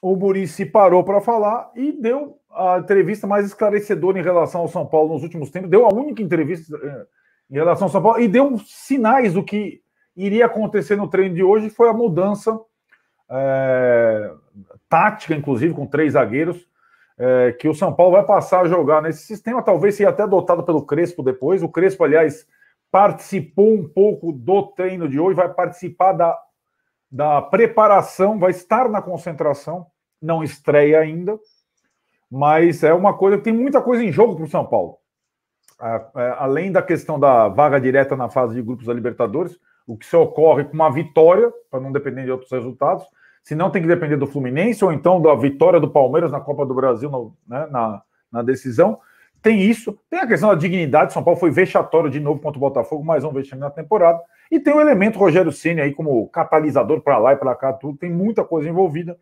o Murici parou para falar e deu a entrevista mais esclarecedora em relação ao São Paulo nos últimos tempos. Deu a única entrevista eh, em relação ao São Paulo e deu sinais do que iria acontecer no treino de hoje. Foi a mudança é, tática, inclusive, com três zagueiros, é, que o São Paulo vai passar a jogar nesse sistema. Talvez seja até adotado pelo Crespo depois. O Crespo, aliás, participou um pouco do treino de hoje, vai participar da da preparação, vai estar na concentração, não estreia ainda, mas é uma coisa que tem muita coisa em jogo para o São Paulo. É, além da questão da vaga direta na fase de grupos da Libertadores, o que só ocorre com uma vitória, para não depender de outros resultados, se não tem que depender do Fluminense ou então da vitória do Palmeiras na Copa do Brasil no, né, na, na decisão. Tem isso, tem a questão da dignidade. São Paulo foi vexatório de novo contra o Botafogo, mais um vexame na temporada. E tem o elemento Rogério Ceni aí como catalisador para lá e para cá, tudo. Tem muita coisa envolvida.